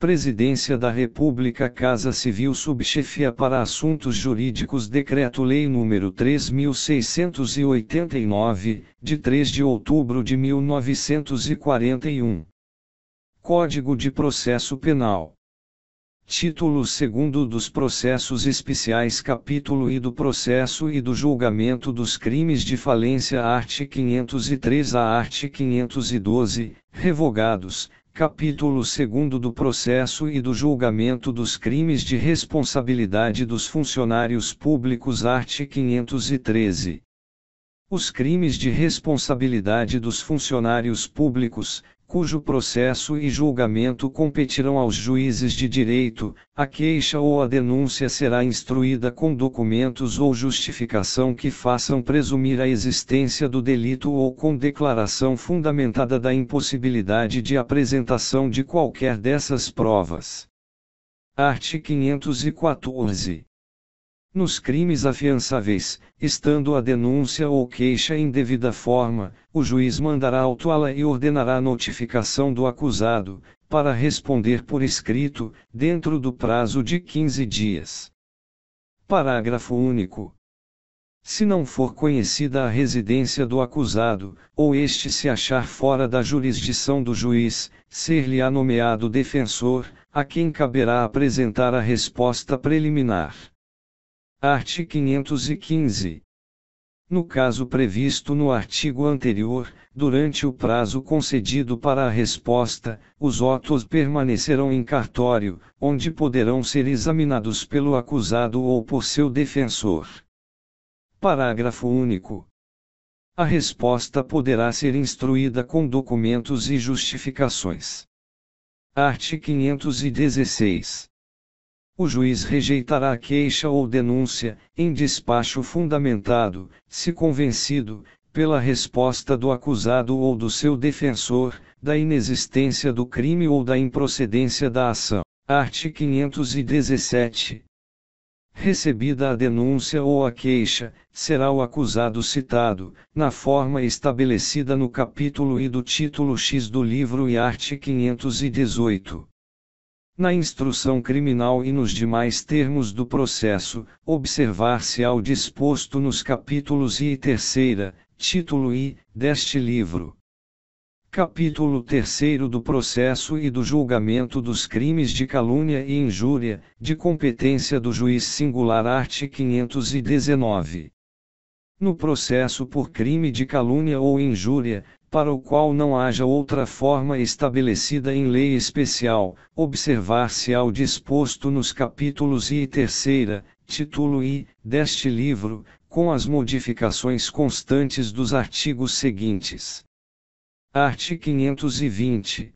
Presidência da República Casa Civil Subchefia para Assuntos Jurídicos Decreto-Lei nº 3689, de 3 de outubro de 1941. Código de Processo Penal. Título 2 dos Processos Especiais Capítulo I do Processo e do Julgamento dos Crimes de Falência Art. 503 a Art. 512, revogados, Capítulo 2 do processo e do julgamento dos crimes de responsabilidade dos funcionários públicos, art. 513. Os crimes de responsabilidade dos funcionários públicos, cujo processo e julgamento competirão aos juízes de direito, a queixa ou a denúncia será instruída com documentos ou justificação que façam presumir a existência do delito ou com declaração fundamentada da impossibilidade de apresentação de qualquer dessas provas. Art. 514 nos crimes afiançáveis, estando a denúncia ou queixa em devida forma, o juiz mandará autuá-la e ordenará notificação do acusado, para responder por escrito, dentro do prazo de 15 dias. Parágrafo único. Se não for conhecida a residência do acusado, ou este se achar fora da jurisdição do juiz, ser-lhe-á nomeado defensor, a quem caberá apresentar a resposta preliminar art. 515. No caso previsto no artigo anterior, durante o prazo concedido para a resposta, os autos permanecerão em cartório, onde poderão ser examinados pelo acusado ou por seu defensor. Parágrafo único. A resposta poderá ser instruída com documentos e justificações. Art. 516. O juiz rejeitará a queixa ou denúncia, em despacho fundamentado, se convencido, pela resposta do acusado ou do seu defensor, da inexistência do crime ou da improcedência da ação. Art. 517. Recebida a denúncia ou a queixa, será o acusado citado, na forma estabelecida no capítulo e do título X do livro e art. 518 na instrução criminal e nos demais termos do processo, observar-se ao disposto nos capítulos I e terceira, título I, deste livro. Capítulo terceiro do processo e do julgamento dos crimes de calúnia e injúria, de competência do juiz singular art. 519. No processo por crime de calúnia ou injúria, para o qual não haja outra forma estabelecida em lei especial, observar-se ao disposto nos capítulos I e terceira, título I, deste livro, com as modificações constantes dos artigos seguintes. Art. 520.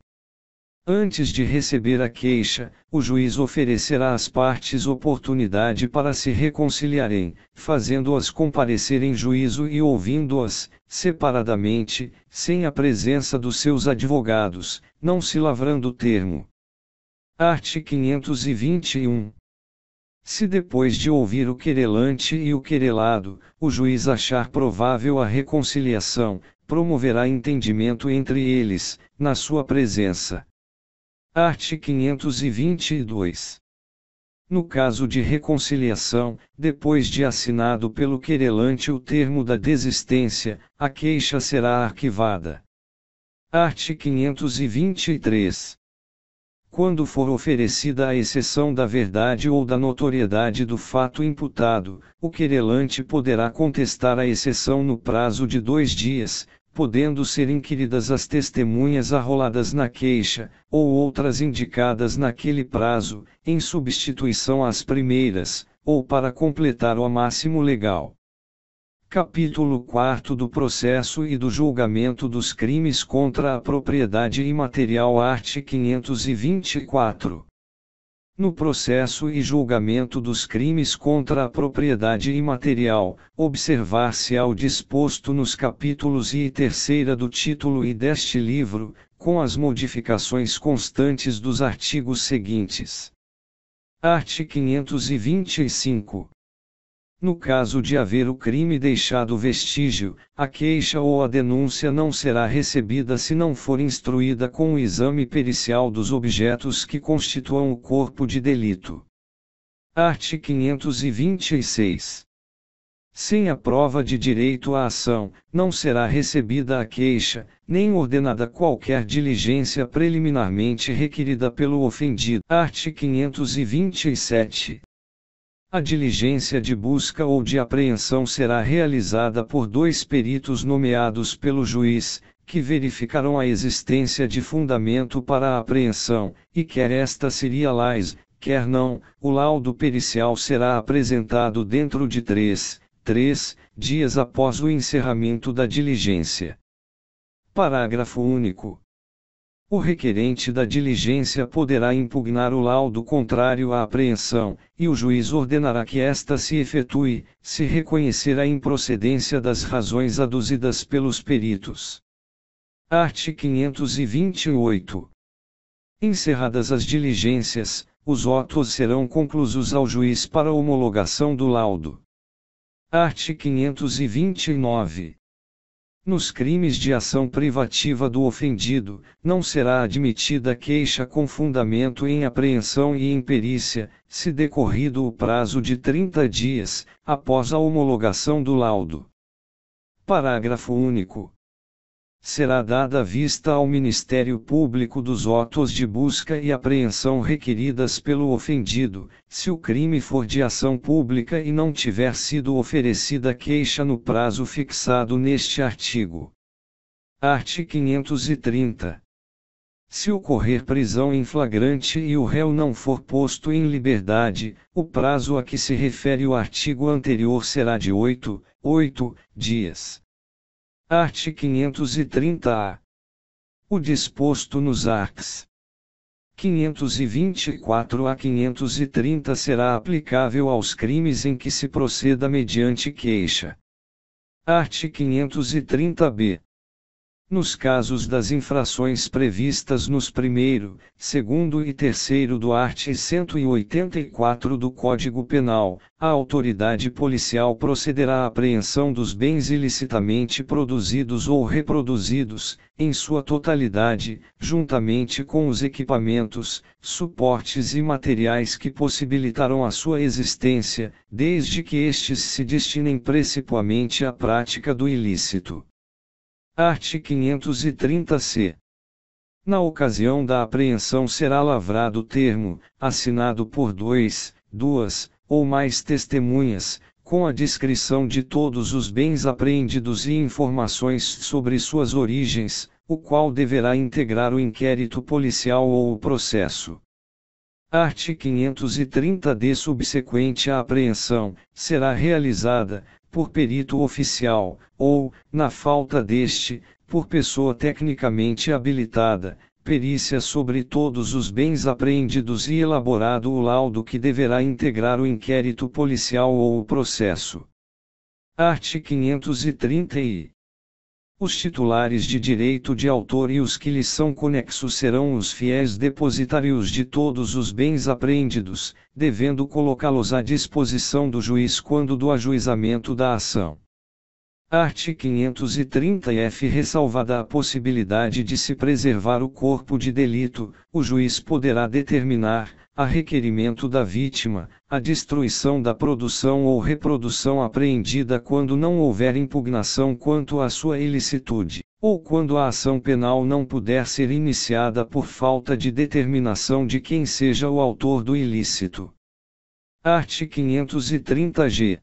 Antes de receber a queixa, o juiz oferecerá às partes oportunidade para se reconciliarem, fazendo-as comparecer em juízo e ouvindo-as, separadamente, sem a presença dos seus advogados, não se lavrando o termo. Art. 521. Se depois de ouvir o querelante e o querelado, o juiz achar provável a reconciliação, promoverá entendimento entre eles, na sua presença. Art. 522. No caso de reconciliação, depois de assinado pelo querelante o termo da desistência, a queixa será arquivada. Art. 523. Quando for oferecida a exceção da verdade ou da notoriedade do fato imputado, o querelante poderá contestar a exceção no prazo de dois dias, podendo ser inquiridas as testemunhas arroladas na queixa, ou outras indicadas naquele prazo, em substituição às primeiras, ou para completar o máximo legal. Capítulo 4 do Processo e do Julgamento dos Crimes contra a Propriedade Imaterial, art. 524 no processo e julgamento dos crimes contra a propriedade imaterial, observar-se ao disposto nos capítulos e terceira do título e deste livro, com as modificações constantes dos artigos seguintes. Art. 525. No caso de haver o crime deixado vestígio, a queixa ou a denúncia não será recebida se não for instruída com o exame pericial dos objetos que constituam o corpo de delito. Art. 526. Sem a prova de direito à ação, não será recebida a queixa, nem ordenada qualquer diligência preliminarmente requerida pelo ofendido. Art. 527. A diligência de busca ou de apreensão será realizada por dois peritos nomeados pelo juiz, que verificarão a existência de fundamento para a apreensão, e quer esta seria lais, quer não, o laudo pericial será apresentado dentro de três, três dias após o encerramento da diligência. Parágrafo único o requerente da diligência poderá impugnar o laudo contrário à apreensão, e o juiz ordenará que esta se efetue, se reconhecer a improcedência das razões aduzidas pelos peritos. Art. 528. Encerradas as diligências, os autos serão conclusos ao juiz para homologação do laudo. Art. 529. Nos crimes de ação privativa do ofendido, não será admitida queixa com fundamento em apreensão e em perícia, se decorrido o prazo de 30 dias, após a homologação do laudo. Parágrafo único será dada vista ao Ministério Público dos autos de busca e apreensão requeridas pelo ofendido, se o crime for de ação pública e não tiver sido oferecida queixa no prazo fixado neste artigo. Art. 530. Se ocorrer prisão em flagrante e o réu não for posto em liberdade, o prazo a que se refere o artigo anterior será de 8, 8 dias. Art. 530A. O disposto nos arcs. 524 a 530 será aplicável aos crimes em que se proceda mediante queixa. Art. 530b nos casos das infrações previstas nos primeiro, segundo e terceiro do art. 184 do Código Penal, a autoridade policial procederá à apreensão dos bens ilicitamente produzidos ou reproduzidos, em sua totalidade, juntamente com os equipamentos, suportes e materiais que possibilitarão a sua existência, desde que estes se destinem precipuamente à prática do ilícito art. 530-C. Na ocasião da apreensão será lavrado termo, assinado por dois, duas ou mais testemunhas, com a descrição de todos os bens apreendidos e informações sobre suas origens, o qual deverá integrar o inquérito policial ou o processo. Art. 530-D subsequente à apreensão, será realizada, por perito oficial, ou, na falta deste, por pessoa tecnicamente habilitada, perícia sobre todos os bens apreendidos e elaborado o laudo que deverá integrar o inquérito policial ou o processo. Art. 530 e os titulares de direito de autor e os que lhes são conexos serão os fiéis depositários de todos os bens apreendidos, devendo colocá-los à disposição do juiz quando do ajuizamento da ação. Art. 530-F. Ressalvada a possibilidade de se preservar o corpo de delito, o juiz poderá determinar, a requerimento da vítima, a destruição da produção ou reprodução apreendida quando não houver impugnação quanto à sua ilicitude, ou quando a ação penal não puder ser iniciada por falta de determinação de quem seja o autor do ilícito. Art. 530-G.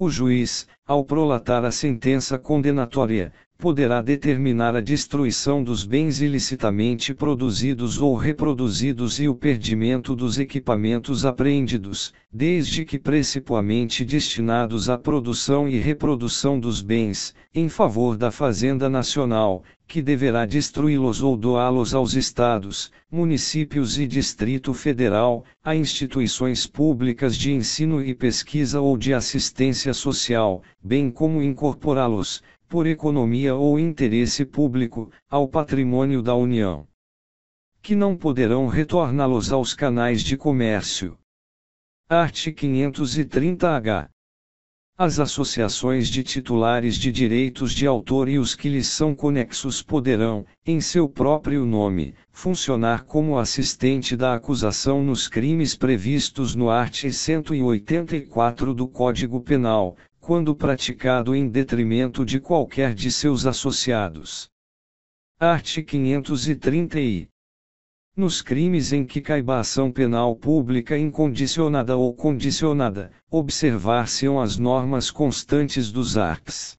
O juiz, ao prolatar a sentença condenatória, poderá determinar a destruição dos bens ilicitamente produzidos ou reproduzidos e o perdimento dos equipamentos apreendidos, desde que precipuamente destinados à produção e reprodução dos bens, em favor da Fazenda Nacional, que deverá destruí-los ou doá-los aos estados, municípios e Distrito Federal, a instituições públicas de ensino e pesquisa ou de assistência social, bem como incorporá-los, por economia ou interesse público, ao patrimônio da União. Que não poderão retorná-los aos canais de comércio. Art. 530-H. As associações de titulares de direitos de autor e os que lhes são conexos poderão, em seu próprio nome, funcionar como assistente da acusação nos crimes previstos no art. 184 do Código Penal, quando praticado em detrimento de qualquer de seus associados. Art. 530i. Nos crimes em que caiba ação penal pública incondicionada ou condicionada, observar-se-ão as normas constantes dos arts.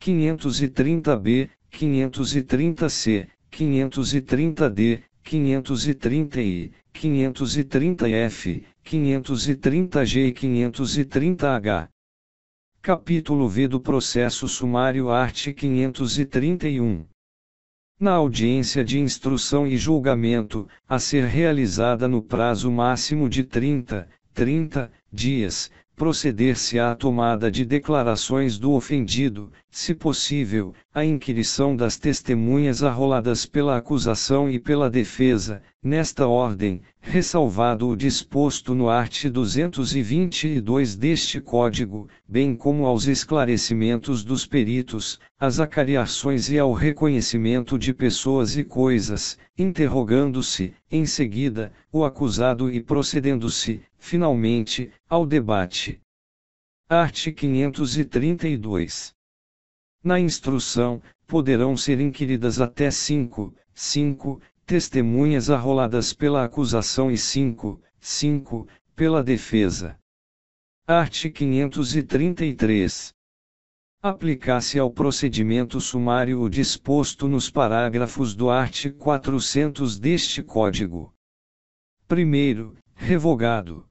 530b, 530c, 530d, 530i, 530f, 530g e 530h. Capítulo V do Processo Sumário Art. 531. Na audiência de instrução e julgamento, a ser realizada no prazo máximo de 30, 30 dias, proceder-se à tomada de declarações do ofendido, se possível, a inquirição das testemunhas arroladas pela acusação e pela defesa, nesta ordem, ressalvado o disposto no art. 222 deste Código, bem como aos esclarecimentos dos peritos, às acariações e ao reconhecimento de pessoas e coisas, interrogando-se, em seguida, o acusado e procedendo-se, finalmente, ao debate. Art. 532 na instrução, poderão ser inquiridas até cinco, cinco, testemunhas arroladas pela acusação e cinco, cinco, pela defesa. Art. 533. Aplicasse ao procedimento sumário o disposto nos parágrafos do art. 400 deste Código. Primeiro, revogado.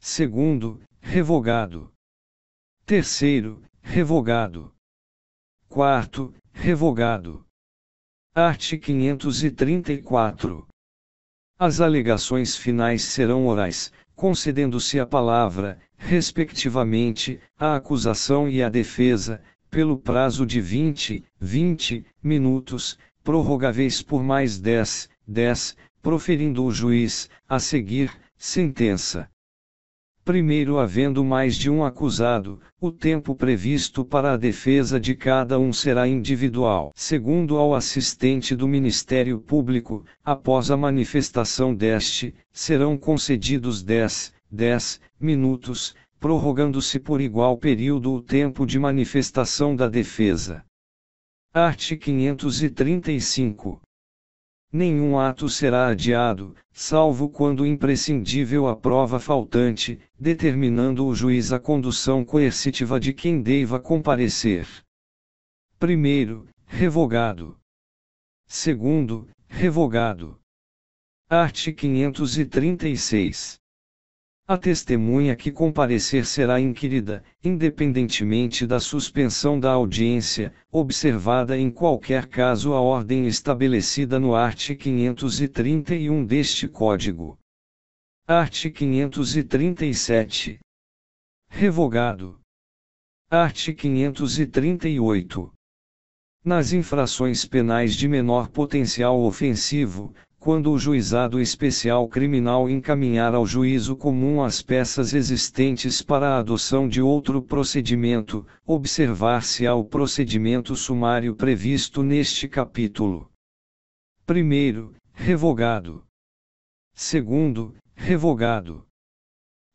Segundo, revogado. Terceiro, revogado. 4. Revogado. Art. 534. As alegações finais serão orais, concedendo-se a palavra, respectivamente, à acusação e à defesa, pelo prazo de 20, 20 minutos, prorrogáveis por mais 10, 10, proferindo o juiz, a seguir, sentença. Primeiro, havendo mais de um acusado, o tempo previsto para a defesa de cada um será individual. Segundo, ao assistente do Ministério Público, após a manifestação deste, serão concedidos 10, 10 minutos, prorrogando-se por igual período o tempo de manifestação da defesa. Art. 535 nenhum ato será adiado, salvo quando imprescindível a prova faltante, determinando o juiz a condução coercitiva de quem deva comparecer. Primeiro, revogado. Segundo, revogado. Art. 536 a testemunha que comparecer será inquirida, independentemente da suspensão da audiência, observada em qualquer caso a ordem estabelecida no art. 531 deste Código. Art. 537. Revogado. Art. 538. Nas infrações penais de menor potencial ofensivo, quando o juizado especial criminal encaminhar ao juízo comum as peças existentes para a adoção de outro procedimento, observar-se-á o procedimento sumário previsto neste capítulo. Primeiro, revogado. Segundo, revogado.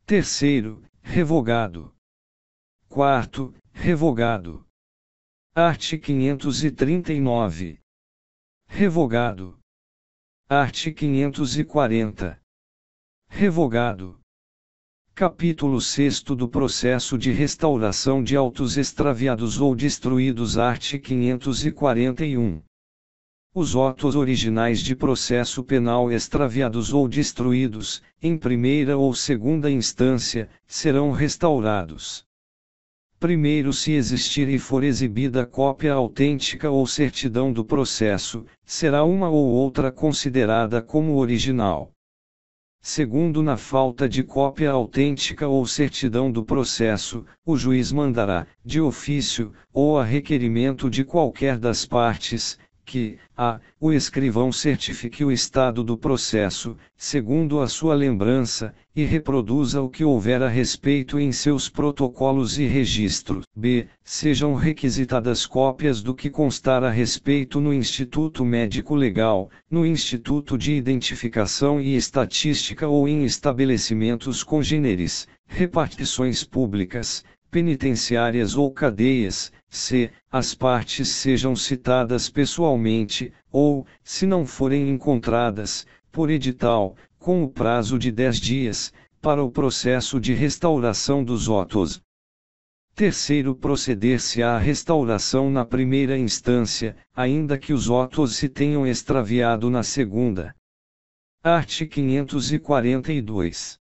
Terceiro, revogado. Quarto, revogado. Art. 539. Revogado art. 540. Revogado. Capítulo 6 do processo de restauração de autos extraviados ou destruídos, art. 541. Os autos originais de processo penal extraviados ou destruídos, em primeira ou segunda instância, serão restaurados. Primeiro, se existir e for exibida cópia autêntica ou certidão do processo, será uma ou outra considerada como original. Segundo, na falta de cópia autêntica ou certidão do processo, o juiz mandará, de ofício, ou a requerimento de qualquer das partes, que a o escrivão certifique o estado do processo, segundo a sua lembrança, e reproduza o que houver a respeito em seus protocolos e registros. B. Sejam requisitadas cópias do que constar a respeito no Instituto Médico Legal, no Instituto de Identificação e Estatística ou em estabelecimentos congêneres, repartições públicas, penitenciárias ou cadeias, se as partes sejam citadas pessoalmente, ou, se não forem encontradas, por edital, com o prazo de 10 dias, para o processo de restauração dos votos. Terceiro, proceder-se à restauração na primeira instância, ainda que os votos se tenham extraviado na segunda. Art. 542.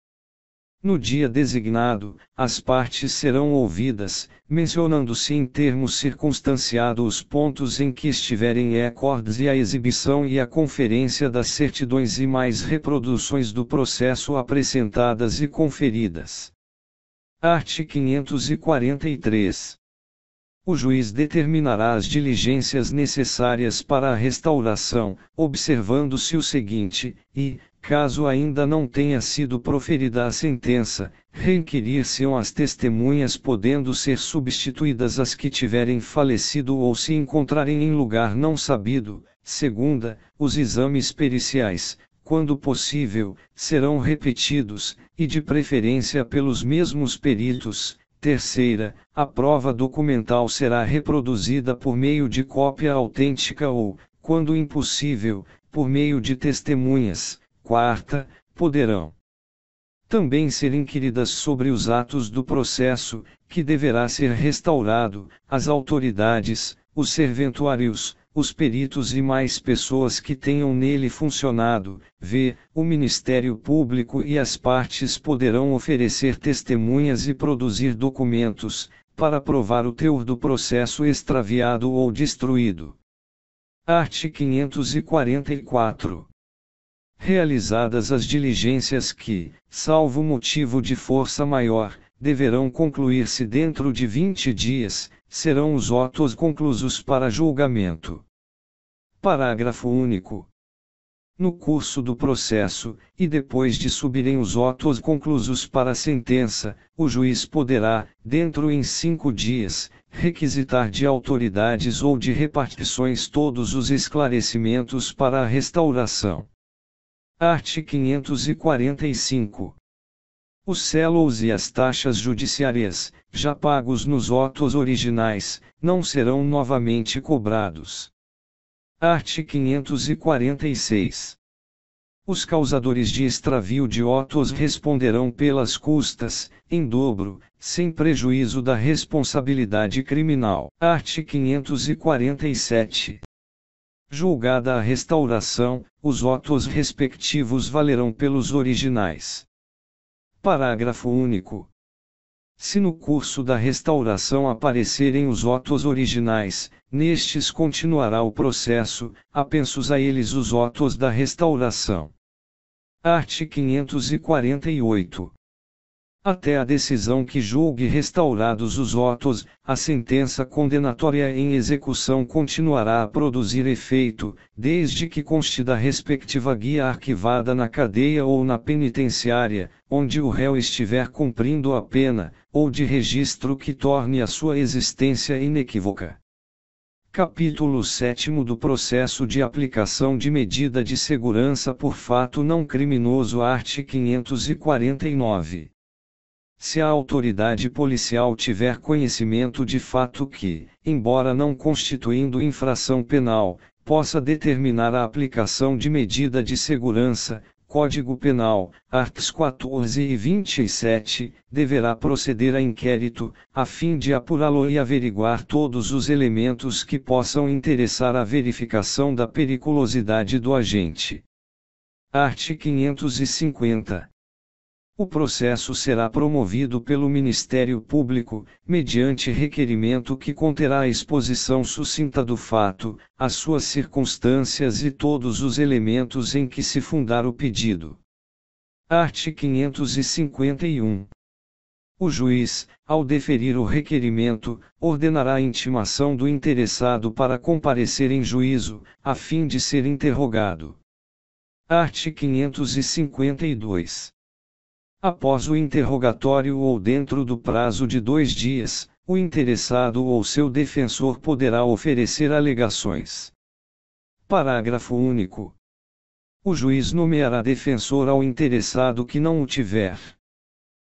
No dia designado, as partes serão ouvidas, mencionando-se em termos circunstanciados os pontos em que estiverem acordes e a exibição e a conferência das certidões e mais reproduções do processo apresentadas e conferidas. Art. 543 o juiz determinará as diligências necessárias para a restauração, observando-se o seguinte: e, caso ainda não tenha sido proferida a sentença, requerir-se-ão as testemunhas podendo ser substituídas as que tiverem falecido ou se encontrarem em lugar não sabido. Segunda, os exames periciais, quando possível, serão repetidos, e de preferência pelos mesmos peritos Terceira, a prova documental será reproduzida por meio de cópia autêntica ou, quando impossível, por meio de testemunhas. Quarta, poderão também ser inquiridas sobre os atos do processo, que deverá ser restaurado, as autoridades, os serventuários, os peritos e mais pessoas que tenham nele funcionado, v. O Ministério Público e as partes poderão oferecer testemunhas e produzir documentos, para provar o teor do processo extraviado ou destruído. Art. 544 realizadas as diligências que, salvo motivo de força maior, deverão concluir-se dentro de 20 dias, serão os autos conclusos para julgamento. Parágrafo único. No curso do processo, e depois de subirem os autos conclusos para a sentença, o juiz poderá, dentro em cinco dias, requisitar de autoridades ou de repartições todos os esclarecimentos para a restauração. Art. 545. Os celos e as taxas judiciárias, já pagos nos autos originais, não serão novamente cobrados. Art. 546. Os causadores de extravio de autos responderão pelas custas, em dobro, sem prejuízo da responsabilidade criminal. Art. 547. Julgada a restauração, os autos respectivos valerão pelos originais. Parágrafo único. Se no curso da restauração aparecerem os ótuos originais, nestes continuará o processo, apensos a eles os ótuos da restauração. Art. 548 até a decisão que julgue restaurados os votos, a sentença condenatória em execução continuará a produzir efeito, desde que conste da respectiva guia arquivada na cadeia ou na penitenciária, onde o réu estiver cumprindo a pena, ou de registro que torne a sua existência inequívoca. Capítulo 7 do Processo de Aplicação de Medida de Segurança por Fato Não Criminoso, art. 549 se a autoridade policial tiver conhecimento de fato que, embora não constituindo infração penal, possa determinar a aplicação de medida de segurança, Código Penal, arts 14 e 27, deverá proceder a inquérito, a fim de apurá-lo e averiguar todos os elementos que possam interessar a verificação da periculosidade do agente. Art. 550 o processo será promovido pelo Ministério Público, mediante requerimento que conterá a exposição sucinta do fato, as suas circunstâncias e todos os elementos em que se fundar o pedido. Art. 551. O juiz, ao deferir o requerimento, ordenará a intimação do interessado para comparecer em juízo, a fim de ser interrogado. Art. 552. Após o interrogatório ou dentro do prazo de dois dias, o interessado ou seu defensor poderá oferecer alegações. Parágrafo único. O juiz nomeará defensor ao interessado que não o tiver.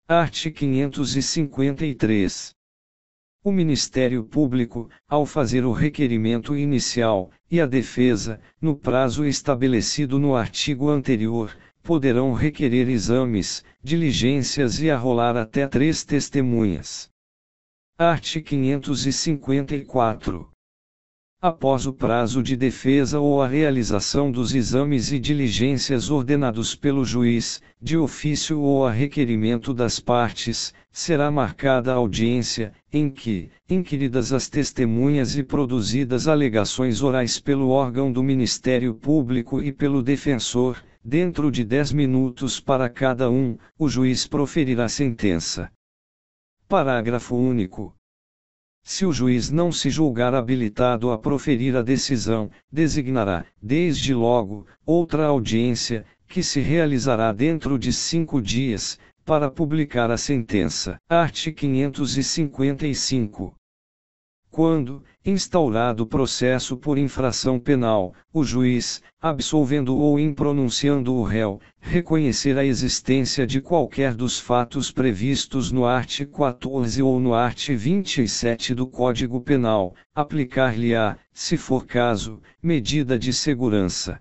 Art. 553. O Ministério Público, ao fazer o requerimento inicial, e a defesa, no prazo estabelecido no artigo anterior, poderão requerer exames, diligências e arrolar até três testemunhas. Art. 554. Após o prazo de defesa ou a realização dos exames e diligências ordenados pelo juiz, de ofício ou a requerimento das partes, será marcada a audiência, em que, inquiridas as testemunhas e produzidas alegações orais pelo órgão do Ministério Público e pelo defensor, dentro de dez minutos para cada um, o juiz proferirá sentença. Parágrafo único. Se o juiz não se julgar habilitado a proferir a decisão, designará, desde logo, outra audiência, que se realizará dentro de cinco dias, para publicar a sentença. Art. 555 quando, instaurado processo por infração penal, o juiz, absolvendo ou impronunciando o réu, reconhecer a existência de qualquer dos fatos previstos no art. 14 ou no art. 27 do Código Penal, aplicar-lhe-á, se for caso, medida de segurança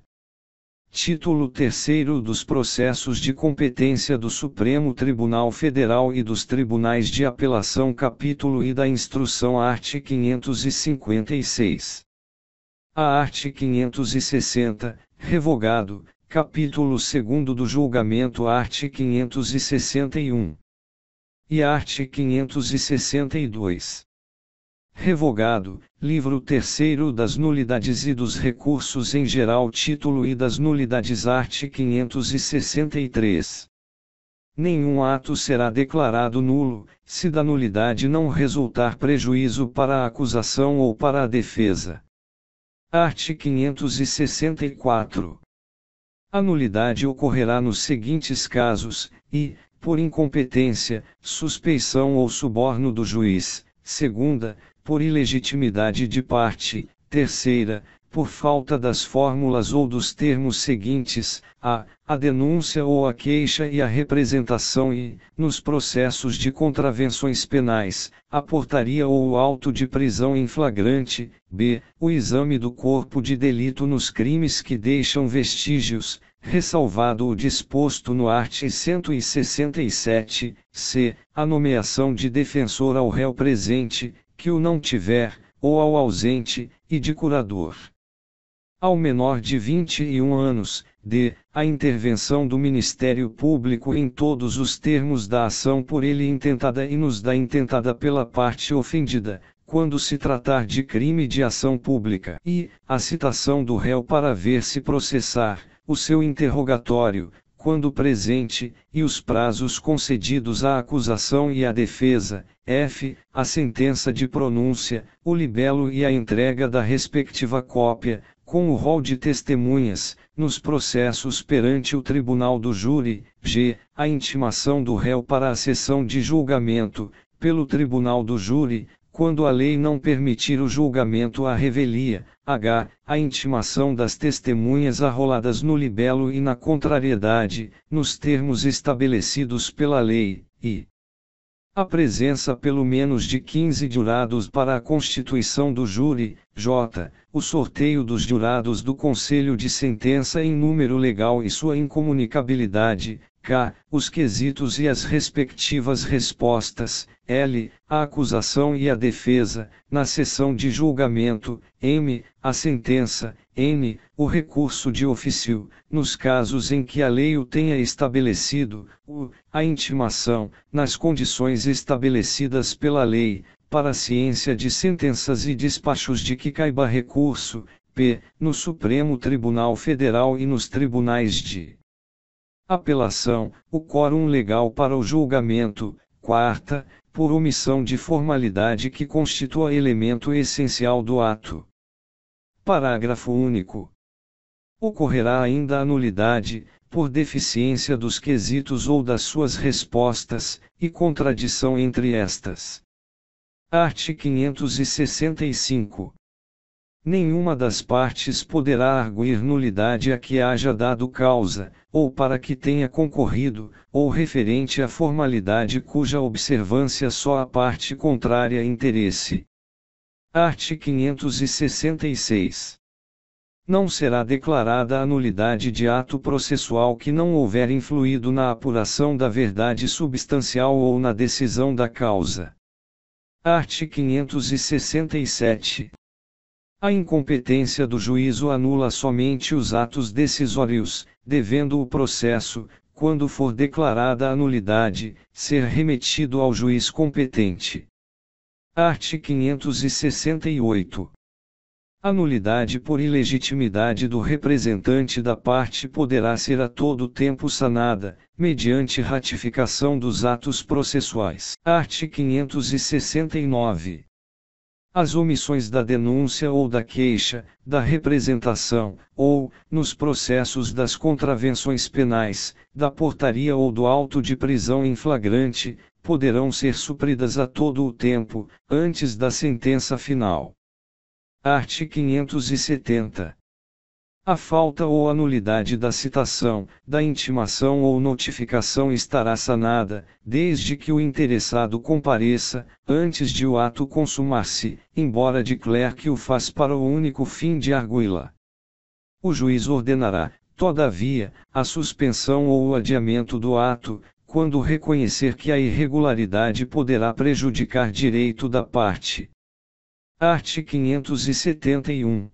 Título 3 dos processos de competência do Supremo Tribunal Federal e dos Tribunais de Apelação Capítulo e da Instrução Art. 556. A Art. 560, revogado, Capítulo 2 do Julgamento Art. 561. E Art. 562 revogado, livro terceiro das nulidades e dos recursos em geral título e das nulidades art. 563. Nenhum ato será declarado nulo, se da nulidade não resultar prejuízo para a acusação ou para a defesa. Art. 564. A nulidade ocorrerá nos seguintes casos, e, por incompetência, suspeição ou suborno do juiz, segunda, por ilegitimidade de parte, terceira, por falta das fórmulas ou dos termos seguintes, a, a denúncia ou a queixa e a representação e, nos processos de contravenções penais, a portaria ou o auto de prisão em flagrante, b, o exame do corpo de delito nos crimes que deixam vestígios, ressalvado o disposto no art. 167, c, a nomeação de defensor ao réu presente, que o não tiver, ou ao ausente, e de curador. Ao menor de 21 anos, d. A intervenção do Ministério Público em todos os termos da ação por ele intentada e nos da intentada pela parte ofendida, quando se tratar de crime de ação pública, e a citação do réu para ver se processar o seu interrogatório, quando presente, e os prazos concedidos à acusação e à defesa, f. a sentença de pronúncia, o libelo e a entrega da respectiva cópia, com o rol de testemunhas, nos processos perante o tribunal do júri, g. a intimação do réu para a sessão de julgamento, pelo tribunal do júri, quando a lei não permitir o julgamento à revelia, H. A intimação das testemunhas arroladas no libelo e na contrariedade, nos termos estabelecidos pela lei, e a presença pelo menos de 15 jurados para a constituição do júri, J. O sorteio dos jurados do Conselho de Sentença em número legal e sua incomunicabilidade, K. Os quesitos e as respectivas respostas, L. A acusação e a defesa, na sessão de julgamento, M. A sentença, N. O recurso de ofício, nos casos em que a lei o tenha estabelecido, U. A intimação, nas condições estabelecidas pela lei, para a ciência de sentenças e despachos de que caiba recurso, P. No Supremo Tribunal Federal e nos tribunais de Apelação, o quórum legal para o julgamento, quarta, por omissão de formalidade que constitua elemento essencial do ato. Parágrafo único. Ocorrerá ainda a nulidade, por deficiência dos quesitos ou das suas respostas, e contradição entre estas. Art. 565 nenhuma das partes poderá arguir nulidade a que haja dado causa, ou para que tenha concorrido, ou referente à formalidade cuja observância só a parte contrária interesse. Art. 566. Não será declarada a nulidade de ato processual que não houver influído na apuração da verdade substancial ou na decisão da causa. Art. 567. A incompetência do juízo anula somente os atos decisórios, devendo o processo, quando for declarada a nulidade, ser remetido ao juiz competente. Art. 568. A nulidade por ilegitimidade do representante da parte poderá ser a todo tempo sanada, mediante ratificação dos atos processuais. Art. 569 as omissões da denúncia ou da queixa, da representação, ou, nos processos das contravenções penais, da portaria ou do auto de prisão em flagrante, poderão ser supridas a todo o tempo, antes da sentença final. Art. 570. A falta ou a nulidade da citação, da intimação ou notificação estará sanada, desde que o interessado compareça, antes de o ato consumar-se, embora de Clerc o faz para o único fim de arguí-la. O juiz ordenará, todavia, a suspensão ou o adiamento do ato, quando reconhecer que a irregularidade poderá prejudicar direito da parte. Art. 571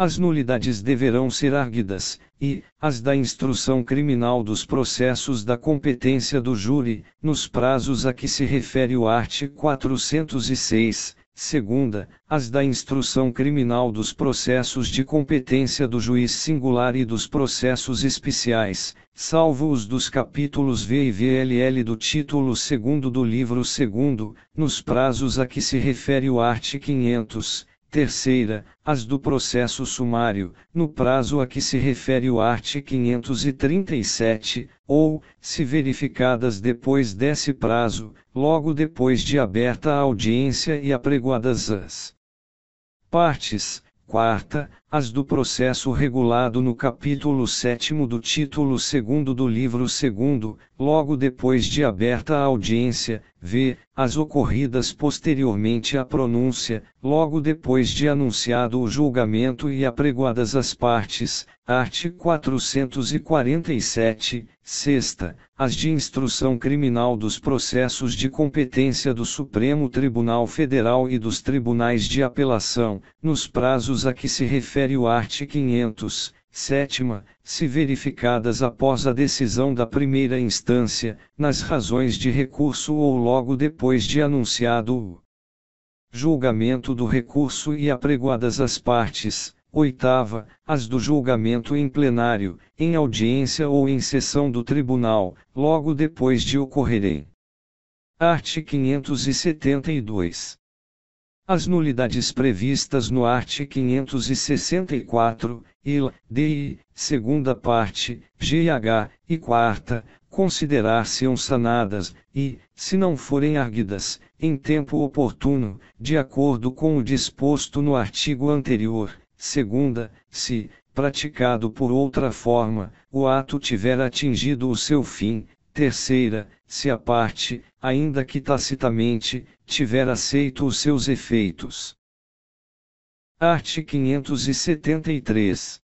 as nulidades deverão ser arguidas, e, as da instrução criminal dos processos da competência do júri, nos prazos a que se refere o art. 406, segunda, as da instrução criminal dos processos de competência do juiz singular e dos processos especiais, salvo os dos capítulos V e VLL do título segundo do livro segundo, nos prazos a que se refere o art. 500, terceira, as do processo sumário, no prazo a que se refere o art. 537, ou, se verificadas depois desse prazo, logo depois de aberta a audiência e apregoadas as partes, quarta, as do processo regulado no capítulo 7 do título 2 do livro 2, logo depois de aberta a audiência, v. as ocorridas posteriormente à pronúncia, logo depois de anunciado o julgamento e apregoadas as partes, art. 447, sexta, as de instrução criminal dos processos de competência do Supremo Tribunal Federal e dos tribunais de apelação, nos prazos a que se refere refere o art. 500, sétima, se verificadas após a decisão da primeira instância, nas razões de recurso ou logo depois de anunciado o julgamento do recurso e apregoadas as partes, oitava, as do julgamento em plenário, em audiência ou em sessão do tribunal, logo depois de ocorrerem. Art. 572. As nulidades previstas no art. 564, IL, DI, segunda parte, GH, e quarta, considerar-se-ão sanadas, e, se não forem arguidas, em tempo oportuno, de acordo com o disposto no artigo anterior, segunda, se, praticado por outra forma, o ato tiver atingido o seu fim, Terceira, se a parte, ainda que tacitamente, tiver aceito os seus efeitos. Art. 573.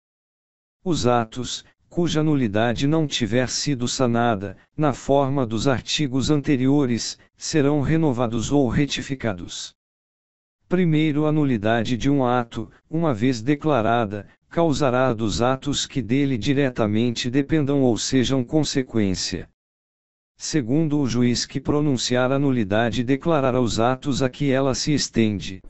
Os atos, cuja nulidade não tiver sido sanada, na forma dos artigos anteriores, serão renovados ou retificados. Primeiro, a nulidade de um ato, uma vez declarada, causará a dos atos que dele diretamente dependam ou sejam consequência segundo o juiz que pronunciar a nulidade declarará os atos a que ela se estende.